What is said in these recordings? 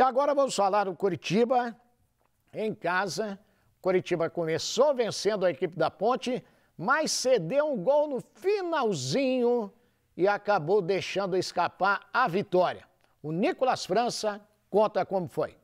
E agora vamos falar do Curitiba em casa. Curitiba começou vencendo a equipe da Ponte, mas cedeu um gol no finalzinho e acabou deixando escapar a vitória. O Nicolas França conta como foi.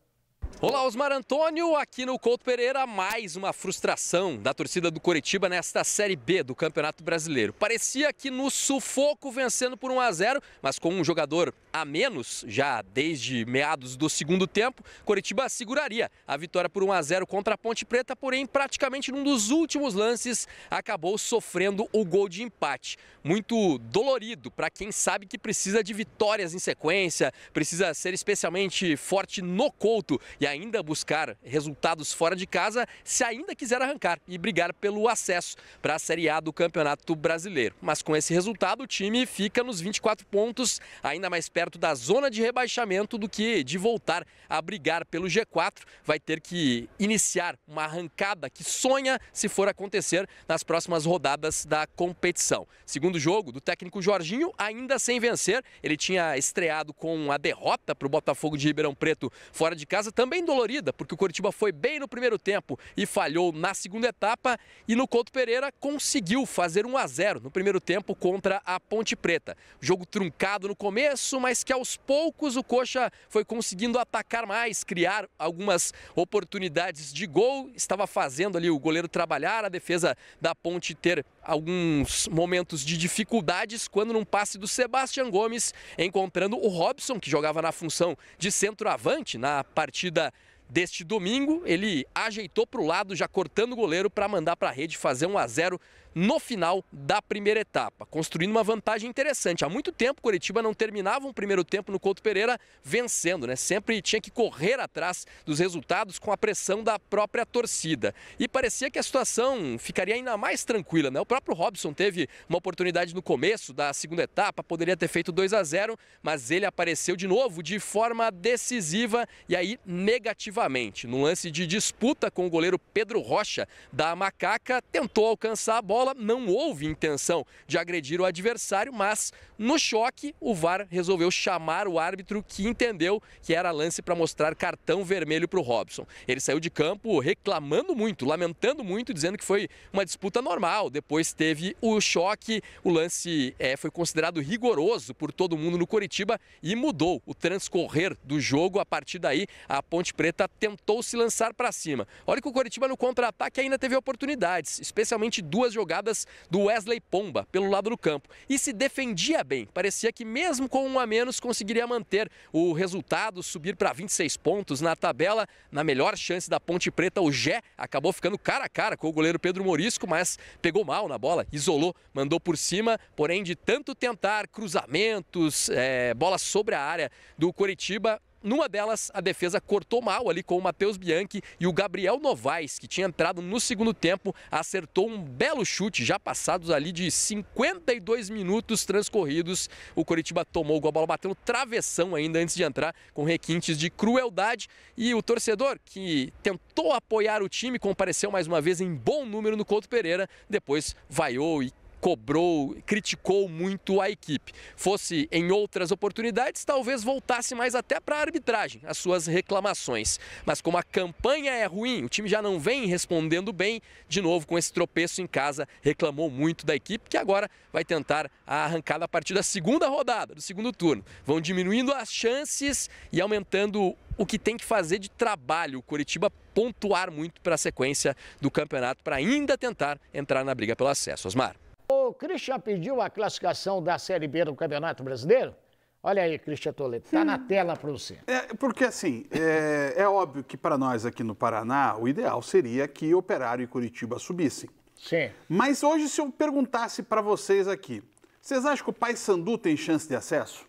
Olá, Osmar Antônio, aqui no Couto Pereira, mais uma frustração da torcida do Curitiba nesta Série B do Campeonato Brasileiro. Parecia que no sufoco vencendo por 1 a 0, mas com um jogador a menos, já desde meados do segundo tempo, Curitiba seguraria a vitória por 1 a 0 contra a Ponte Preta, porém praticamente num dos últimos lances acabou sofrendo o gol de empate. Muito dolorido para quem sabe que precisa de vitórias em sequência, precisa ser especialmente forte no Couto e e ainda buscar resultados fora de casa se ainda quiser arrancar e brigar pelo acesso para a Série A do Campeonato Brasileiro. Mas com esse resultado, o time fica nos 24 pontos, ainda mais perto da zona de rebaixamento do que de voltar a brigar pelo G4. Vai ter que iniciar uma arrancada que sonha se for acontecer nas próximas rodadas da competição. Segundo jogo do técnico Jorginho, ainda sem vencer, ele tinha estreado com a derrota para o Botafogo de Ribeirão Preto fora de casa, também bem dolorida, porque o Coritiba foi bem no primeiro tempo e falhou na segunda etapa. E no Couto Pereira conseguiu fazer 1 a 0 no primeiro tempo contra a Ponte Preta. Jogo truncado no começo, mas que aos poucos o Coxa foi conseguindo atacar mais, criar algumas oportunidades de gol. Estava fazendo ali o goleiro trabalhar, a defesa da Ponte ter alguns momentos de dificuldades quando num passe do Sebastian Gomes, encontrando o Robson, que jogava na função de centroavante na partida deste domingo. Ele ajeitou para o lado, já cortando o goleiro para mandar para a rede fazer 1 a 0 no final da primeira etapa, construindo uma vantagem interessante. Há muito tempo Coritiba não terminava um primeiro tempo no Couto Pereira vencendo, né? Sempre tinha que correr atrás dos resultados com a pressão da própria torcida. E parecia que a situação ficaria ainda mais tranquila, né? O próprio Robson teve uma oportunidade no começo da segunda etapa, poderia ter feito 2 a 0, mas ele apareceu de novo de forma decisiva e aí negativamente. No lance de disputa com o goleiro Pedro Rocha da Macaca, tentou alcançar a bola bola, não houve intenção de agredir o adversário, mas no choque o VAR resolveu chamar o árbitro que entendeu que era lance para mostrar cartão vermelho para o Robson. Ele saiu de campo reclamando muito, lamentando muito, dizendo que foi uma disputa normal. Depois teve o choque, o lance é, foi considerado rigoroso por todo mundo no Coritiba e mudou o transcorrer do jogo. A partir daí, a Ponte Preta tentou se lançar para cima. Olha que o Coritiba no contra-ataque ainda teve oportunidades, especialmente duas jogadas jogadas do Wesley Pomba pelo lado do campo e se defendia bem. Parecia que mesmo com um a menos conseguiria manter o resultado, subir para 26 pontos na tabela. Na melhor chance da Ponte Preta, o Gé acabou ficando cara a cara com o goleiro Pedro Morisco, mas pegou mal na bola, isolou, mandou por cima, porém de tanto tentar cruzamentos, é, bola sobre a área do Coritiba, numa delas, a defesa cortou mal ali com o Matheus Bianchi e o Gabriel Novaes, que tinha entrado no segundo tempo, acertou um belo chute, já passados ali de 52 minutos transcorridos. O Coritiba tomou o gol, a bola bateu travessão ainda antes de entrar, com requintes de crueldade. E o torcedor, que tentou apoiar o time, compareceu mais uma vez em bom número no Couto Pereira, depois vaiou e cobrou, criticou muito a equipe. Fosse em outras oportunidades, talvez voltasse mais até para a arbitragem as suas reclamações. Mas como a campanha é ruim, o time já não vem respondendo bem, de novo com esse tropeço em casa, reclamou muito da equipe que agora vai tentar arrancar a partir da segunda rodada, do segundo turno. Vão diminuindo as chances e aumentando o que tem que fazer de trabalho. O Curitiba pontuar muito para a sequência do campeonato para ainda tentar entrar na briga pelo acesso. Osmar. O Christian pediu a classificação da Série B do Campeonato Brasileiro? Olha aí, Christian Toledo, está na hum. tela para você. É, porque, assim, é, é óbvio que para nós aqui no Paraná, o ideal seria que Operário e Curitiba subissem. Sim. Mas hoje, se eu perguntasse para vocês aqui, vocês acham que o Paysandu tem chance de acesso?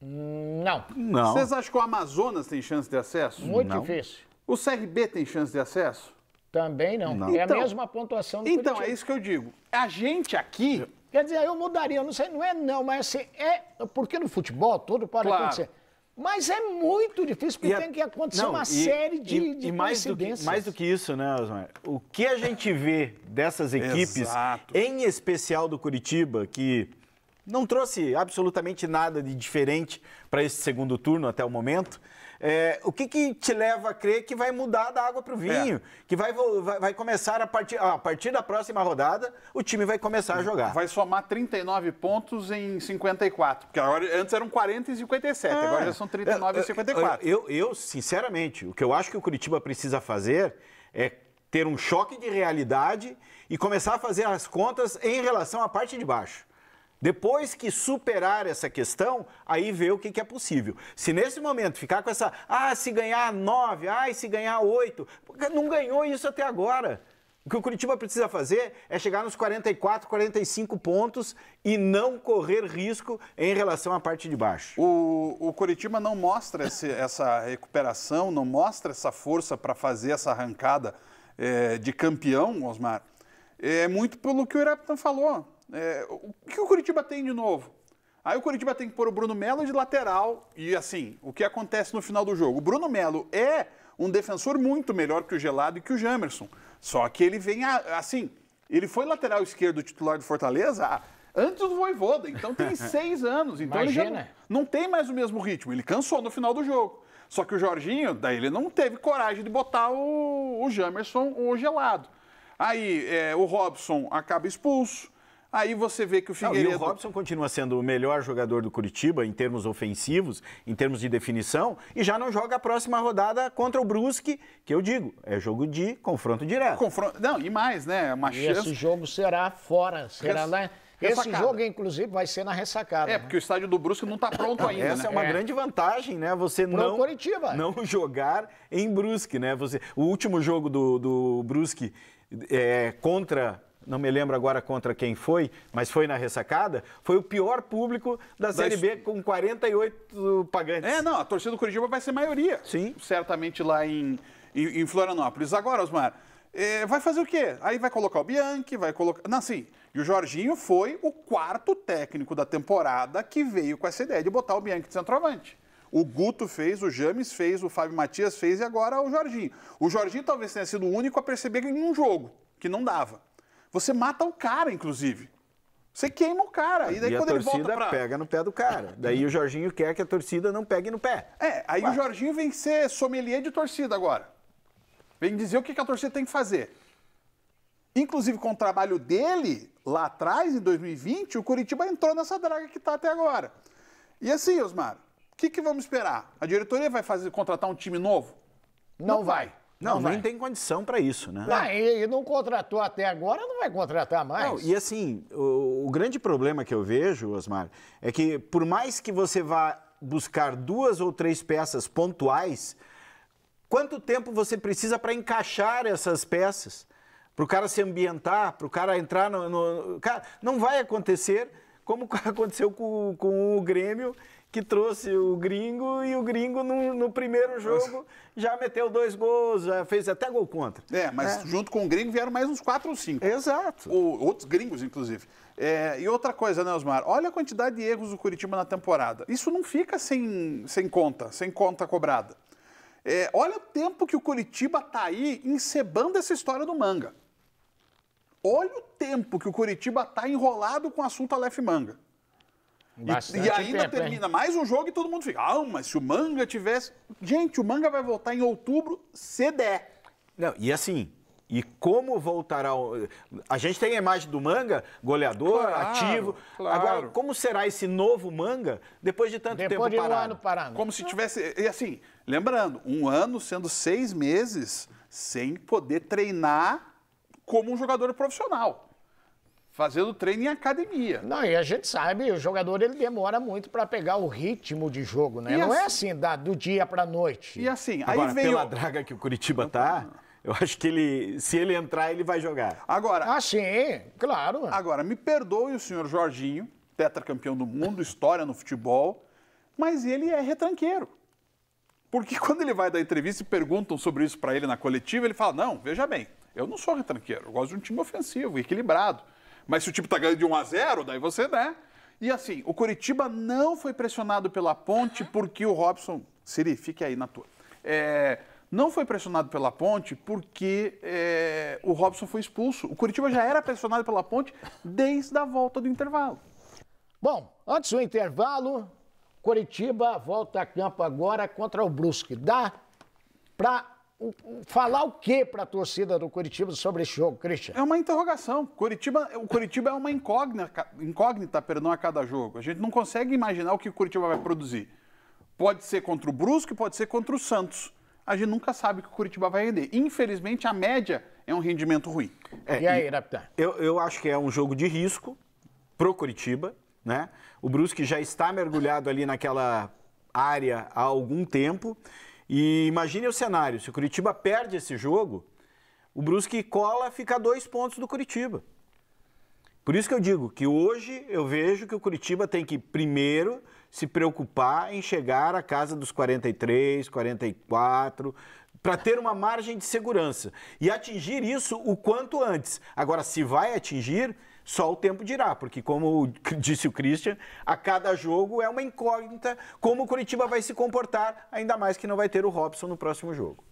Não. Não. Vocês acham que o Amazonas tem chance de acesso? Muito Não. difícil. O CRB tem chance de acesso? Também não. não. É a então, mesma pontuação do Então, é Curitiba. é isso que eu digo. A gente aqui. Quer dizer, eu mudaria, eu não sei, não é não, mas assim, é. Porque no futebol todo pode claro. acontecer. Mas é muito difícil, porque a, tem que acontecer não, uma e, série de, e, de e mais do, que, mais do que isso, né, Osmar? O que a gente vê dessas equipes, Exato. em especial do Curitiba, que não trouxe absolutamente nada de diferente para esse segundo turno até o momento. É, o que, que, te leva a crer que vai mudar da água para o vinho? É. Que vai, vai, vai, começar a partir, a partir da próxima rodada, o time vai começar a hum, jogar. Vai somar 39 pontos em 54. Porque agora, antes eram 40 e 57, é. agora já são 39 e 54. É, é, eu, eu, sinceramente, o que eu acho que o Curitiba precisa fazer é ter um choque de realidade e começar a fazer as contas em relação à parte de baixo. Depois que superar essa questão, aí vê o que, que é possível. Se nesse momento ficar com essa, ah, se ganhar nove, ah, se ganhar oito, não ganhou isso até agora. O que o Curitiba precisa fazer é chegar nos 44, 45 pontos e não correr risco em relação à parte de baixo. O, o Curitiba não mostra esse, essa recuperação, não mostra essa força para fazer essa arrancada é, de campeão, Osmar. É muito pelo que o Iraptan falou. É, o que o Curitiba tem de novo? Aí o Curitiba tem que pôr o Bruno Melo de lateral. E assim, o que acontece no final do jogo? O Bruno Melo é um defensor muito melhor que o Gelado e que o Jamerson. Só que ele vem a, assim. Ele foi lateral esquerdo titular do Fortaleza antes do Voivoda, então tem seis anos. Então Imagina. ele já não, não tem mais o mesmo ritmo. Ele cansou no final do jogo. Só que o Jorginho, daí ele não teve coragem de botar o, o Jamerson o gelado. Aí é, o Robson acaba expulso. Aí você vê que o Figueiredo... Não, e o Robson continua sendo o melhor jogador do Curitiba em termos ofensivos, em termos de definição, e já não joga a próxima rodada contra o Brusque, que eu digo, é jogo de confronto direto. Confronto... Não, e mais, né? Uma e chance... Esse jogo será fora, será Res... lá... Esse jogo, inclusive, vai ser na ressacada. É, né? porque o estádio do Brusque não está pronto ainda. Essa é né? é uma é. grande vantagem, né? Você não, Curitiba. não jogar em Brusque, né? Você, o último jogo do, do Brusque é, contra não me lembro agora contra quem foi, mas foi na ressacada, foi o pior público da, da Série B, com 48 pagantes. É, não, a torcida do Curitiba vai ser maioria. Sim. Certamente lá em, em, em Florianópolis. Agora, Osmar, é, vai fazer o quê? Aí vai colocar o Bianchi, vai colocar. Não, sim. E o Jorginho foi o quarto técnico da temporada que veio com essa ideia de botar o Bianchi de centroavante. O Guto fez, o James fez, o Fábio Matias fez e agora o Jorginho. O Jorginho talvez tenha sido o único a perceber em um jogo que não dava. Você mata o cara, inclusive. Você queima o cara. E, daí, e a torcida pra... pega no pé do cara. Daí o Jorginho quer que a torcida não pegue no pé. É, aí o Jorginho vem ser sommelier de torcida agora. Vem dizer o que a torcida tem que fazer. Inclusive, com o trabalho dele, lá atrás, em 2020, o Curitiba entrou nessa draga que está até agora. E assim, Osmar, o que, que, vamos esperar? A diretoria vai fazer contratar um time novo? Não, não vai. vai. Não, não nem tem condição para isso, né? Não, e, não contratou até agora, não vai contratar mais. Não, e assim, o, o grande problema que eu vejo, Osmar, é que por mais que você vá buscar duas ou três peças pontuais, quanto tempo você precisa para encaixar essas peças? Para o cara se ambientar, para o cara entrar no. no... Cara, não vai acontecer como aconteceu com, com o Grêmio, que trouxe o gringo e o gringo no, no primeiro jogo já meteu dois gols, já fez até gol contra. É, mas é. junto com o gringo vieram mais uns quatro ou cinco. Exato. O, outros gringos, inclusive. É, e outra coisa, né, Osmar? Olha a quantidade de erros do Curitiba na temporada. Isso não fica sem, sem conta, sem conta cobrada. É, olha o tempo que o Curitiba tá aí encebando essa história do manga. Olha o tempo que o Curitiba está enrolado com o assunto Aleph Manga. Bastante e, e ainda tempo, termina hein? mais um jogo e todo mundo fica, ah, mas se o Manga tivesse... Gente, o Manga vai voltar em outubro, se der. Não, e assim, e como voltará. A gente tem a imagem do manga, goleador, claro, ativo. Claro. Agora, como será esse novo manga depois de tanto depois tempo de um Ano parado? Como se tivesse. E assim, lembrando, um ano sendo seis meses sem poder treinar como um jogador profissional, fazendo treino em academia. Não, e a gente sabe, o jogador ele demora muito para pegar o ritmo de jogo, né? E Não é assim, é assim da, do dia para noite. E assim, Agora, aí pela draga que o Curitiba tá, eu acho que ele, se ele entrar, ele vai jogar. Agora. Ah, sim, claro. Agora, me perdoe o senhor Jorginho, tetracampeão do mundo, história no futebol, mas ele é retranqueiro. Porque quando ele vai dar entrevista e perguntam sobre isso para ele na coletiva, ele fala: não, veja bem, eu não sou retranqueiro, eu gosto de um time ofensivo, equilibrado. Mas se o time está ganhando de 1 a 0, daí você, né? E assim, o Curitiba não foi pressionado pela ponte porque o Robson. Siri, fique aí na tua. É, não foi pressionado pela ponte porque é, o Robson foi expulso. O Curitiba já era pressionado pela ponte desde a volta do intervalo. Bom, antes do intervalo, Curitiba volta a campo agora contra o Brusque. Dá para falar o que para a torcida do Curitiba sobre esse jogo, Christian? É uma interrogação. Curitiba, o Curitiba é uma incógnita, incógnita perdão, a cada jogo. A gente não consegue imaginar o que o Curitiba vai produzir. Pode ser contra o Brusque, pode ser contra o Santos. A gente nunca sabe o que o Curitiba vai render. Infelizmente, a média é um rendimento ruim. É, e aí, Raptor? Eu, eu acho que é um jogo de risco pro Curitiba, né? O Brusque já está mergulhado ali naquela área há algum tempo. E imagine o cenário: se o Curitiba perde esse jogo, o Brusque cola fica a dois pontos do Curitiba. Por isso que eu digo que hoje eu vejo que o Curitiba tem que primeiro se preocupar em chegar à casa dos 43, 44, para ter uma margem de segurança e atingir isso o quanto antes. Agora, se vai atingir, só o tempo dirá, porque como disse o Christian, a cada jogo é uma incógnita como o Curitiba vai se comportar, ainda mais que não vai ter o Robson no próximo jogo.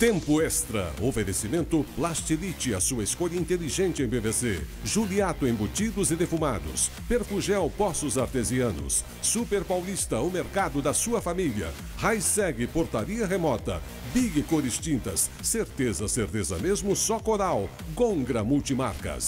Tempo Extra. Oferecimento Plastilite, a sua escolha inteligente em BVC Juliato Embutidos e Defumados. Perfugel Poços Artesianos. Super Paulista, o mercado da sua família. Raiseg Portaria Remota. Big Cores Tintas. Certeza, certeza mesmo, só Coral. Gongra Multimarcas.